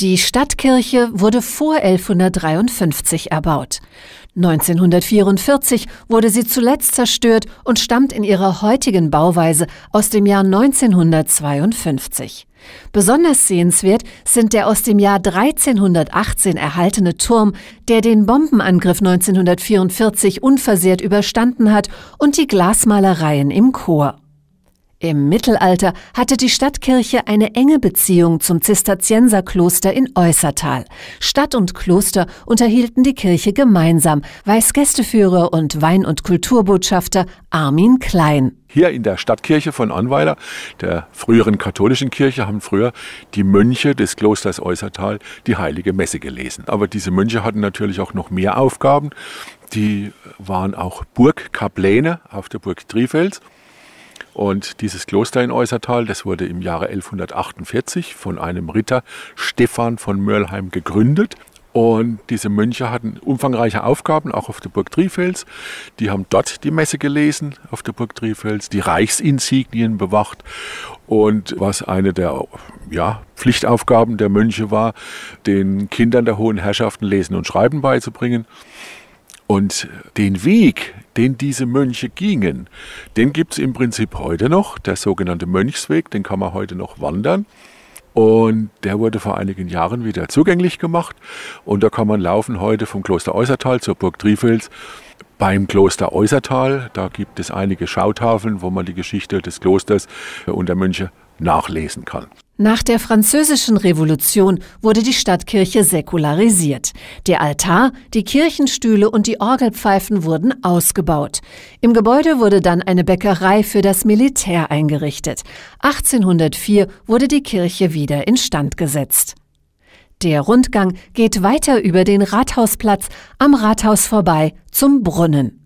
Die Stadtkirche wurde vor 1153 erbaut. 1944 wurde sie zuletzt zerstört und stammt in ihrer heutigen Bauweise aus dem Jahr 1952. Besonders sehenswert sind der aus dem Jahr 1318 erhaltene Turm, der den Bombenangriff 1944 unversehrt überstanden hat, und die Glasmalereien im Chor. Im Mittelalter hatte die Stadtkirche eine enge Beziehung zum Zisterzienserkloster in Äußertal. Stadt und Kloster unterhielten die Kirche gemeinsam, weiß Gästeführer und Wein- und Kulturbotschafter Armin Klein. Hier in der Stadtkirche von Anweiler, der früheren katholischen Kirche, haben früher die Mönche des Klosters Äußertal die heilige Messe gelesen. Aber diese Mönche hatten natürlich auch noch mehr Aufgaben. Die waren auch Burgkapläne auf der Burg Trifels und dieses Kloster in Äußertal, das wurde im Jahre 1148 von einem Ritter Stefan von Mörlheim gegründet. Und diese Mönche hatten umfangreiche Aufgaben, auch auf der Burg Trifels. Die haben dort die Messe gelesen, auf der Burg Trifels, die Reichsinsignien bewacht. Und was eine der ja, Pflichtaufgaben der Mönche war, den Kindern der hohen Herrschaften Lesen und Schreiben beizubringen. Und den Weg den diese Mönche gingen, den gibt es im Prinzip heute noch, der sogenannte Mönchsweg, den kann man heute noch wandern. Und der wurde vor einigen Jahren wieder zugänglich gemacht. Und da kann man laufen heute vom Kloster Äußertal zur Burg Trifels. Beim Kloster Äußertal, da gibt es einige Schautafeln, wo man die Geschichte des Klosters und der Mönche nachlesen kann. Nach der Französischen Revolution wurde die Stadtkirche säkularisiert. Der Altar, die Kirchenstühle und die Orgelpfeifen wurden ausgebaut. Im Gebäude wurde dann eine Bäckerei für das Militär eingerichtet. 1804 wurde die Kirche wieder instand gesetzt. Der Rundgang geht weiter über den Rathausplatz am Rathaus vorbei zum Brunnen.